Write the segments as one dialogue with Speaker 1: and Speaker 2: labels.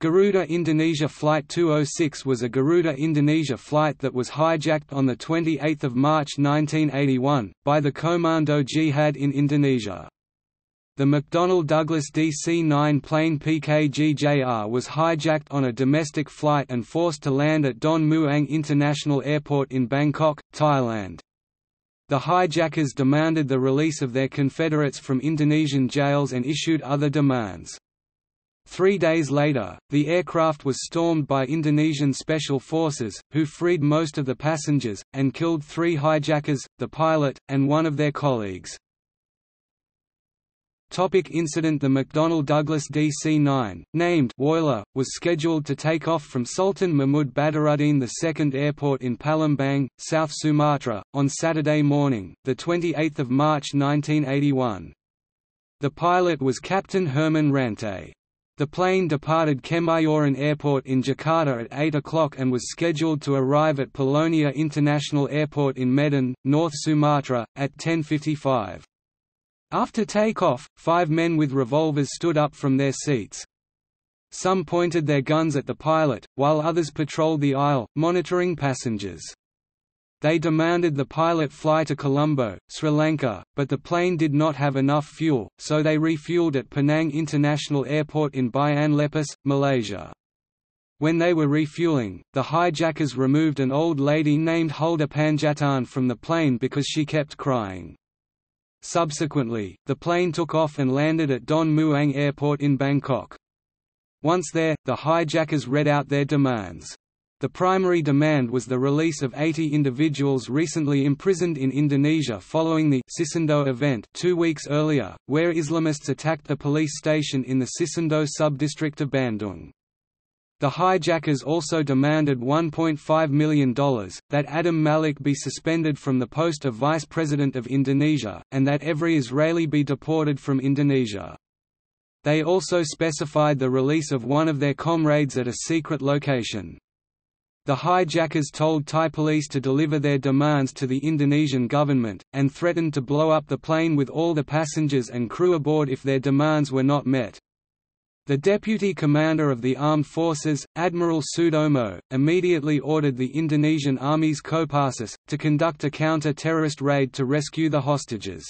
Speaker 1: Garuda Indonesia Flight 206 was a Garuda Indonesia flight that was hijacked on 28 March 1981, by the Komando Jihad in Indonesia. The McDonnell Douglas DC-9 plane PKGJR was hijacked on a domestic flight and forced to land at Don Muang International Airport in Bangkok, Thailand. The hijackers demanded the release of their confederates from Indonesian jails and issued other demands. Three days later, the aircraft was stormed by Indonesian special forces, who freed most of the passengers, and killed three hijackers, the pilot, and one of their colleagues. Topic incident The McDonnell Douglas DC-9, named Woyla, was scheduled to take off from Sultan Mahmud Badaruddin II Airport in Palembang, South Sumatra, on Saturday morning, 28 March 1981. The pilot was Captain Herman Rante. The plane departed Kemayoran Airport in Jakarta at 8 o'clock and was scheduled to arrive at Polonia International Airport in Medan, North Sumatra, at 10.55. After takeoff, five men with revolvers stood up from their seats. Some pointed their guns at the pilot, while others patrolled the aisle, monitoring passengers. They demanded the pilot fly to Colombo, Sri Lanka, but the plane did not have enough fuel, so they refueled at Penang International Airport in Bayan Lepas, Malaysia. When they were refueling, the hijackers removed an old lady named Hulda Panjatan from the plane because she kept crying. Subsequently, the plane took off and landed at Don Muang Airport in Bangkok. Once there, the hijackers read out their demands. The primary demand was the release of 80 individuals recently imprisoned in Indonesia following the Sisindo event two weeks earlier, where Islamists attacked a police station in the Sisindo sub-district of Bandung. The hijackers also demanded $1.5 million, that Adam Malik be suspended from the post of Vice President of Indonesia, and that every Israeli be deported from Indonesia. They also specified the release of one of their comrades at a secret location. The hijackers told Thai police to deliver their demands to the Indonesian government, and threatened to blow up the plane with all the passengers and crew aboard if their demands were not met. The deputy commander of the armed forces, Admiral Sudomo, immediately ordered the Indonesian army's Kopassus, to conduct a counter-terrorist raid to rescue the hostages.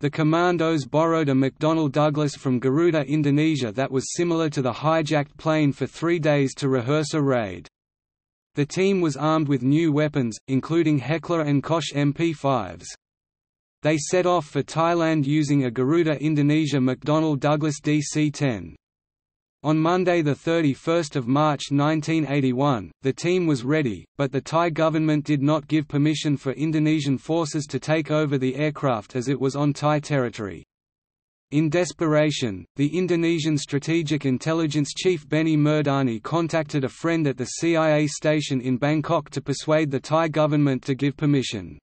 Speaker 1: The commandos borrowed a McDonnell Douglas from Garuda Indonesia that was similar to the hijacked plane for three days to rehearse a raid. The team was armed with new weapons, including Heckler and Kosh MP5s. They set off for Thailand using a Garuda Indonesia McDonnell Douglas DC-10. On Monday 31 March 1981, the team was ready, but the Thai government did not give permission for Indonesian forces to take over the aircraft as it was on Thai territory. In desperation, the Indonesian Strategic Intelligence Chief Benny Murdani contacted a friend at the CIA station in Bangkok to persuade the Thai government to give permission.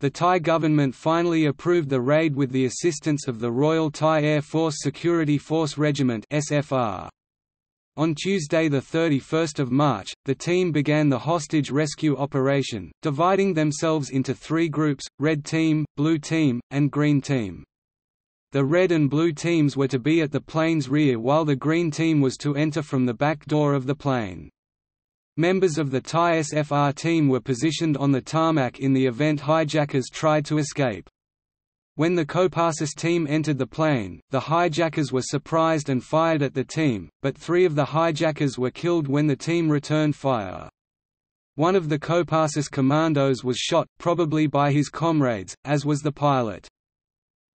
Speaker 1: The Thai government finally approved the raid with the assistance of the Royal Thai Air Force Security Force Regiment SFR. On Tuesday 31 March, the team began the hostage rescue operation, dividing themselves into three groups, Red Team, Blue Team, and Green Team. The red and blue teams were to be at the plane's rear while the green team was to enter from the back door of the plane. Members of the Thai SFR team were positioned on the tarmac in the event hijackers tried to escape. When the copassers team entered the plane, the hijackers were surprised and fired at the team, but three of the hijackers were killed when the team returned fire. One of the copassers commandos was shot, probably by his comrades, as was the pilot.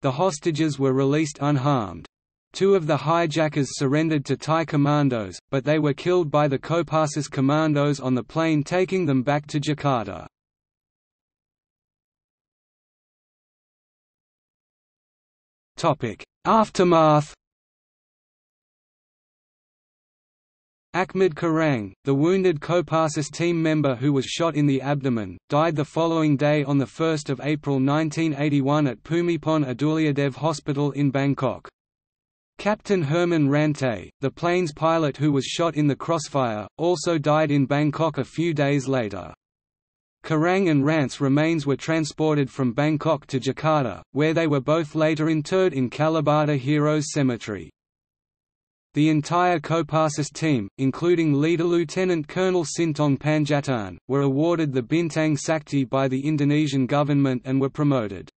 Speaker 1: The hostages were released unharmed. Two of the hijackers surrendered to Thai commandos, but they were killed by the Kopassus commandos on the plane taking them back to Jakarta. Aftermath Ahmed Karang, the wounded Kopassus team member who was shot in the abdomen, died the following day on 1 April 1981 at Pumipon Aduliadev Hospital in Bangkok. Captain Herman Rante, the plane's pilot who was shot in the crossfire, also died in Bangkok a few days later. Karang and Rant's remains were transported from Bangkok to Jakarta, where they were both later interred in Kalibata Heroes Cemetery. The entire Kopassus team, including leader Lieutenant Colonel Sintong Panjatan, were awarded the Bintang Sakti by the Indonesian government and were promoted.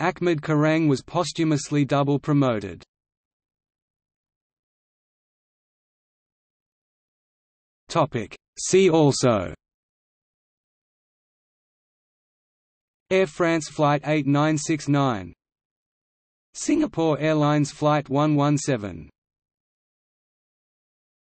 Speaker 1: Ahmed Karang was posthumously double promoted. See also Air France Flight 8969 Singapore Airlines Flight 117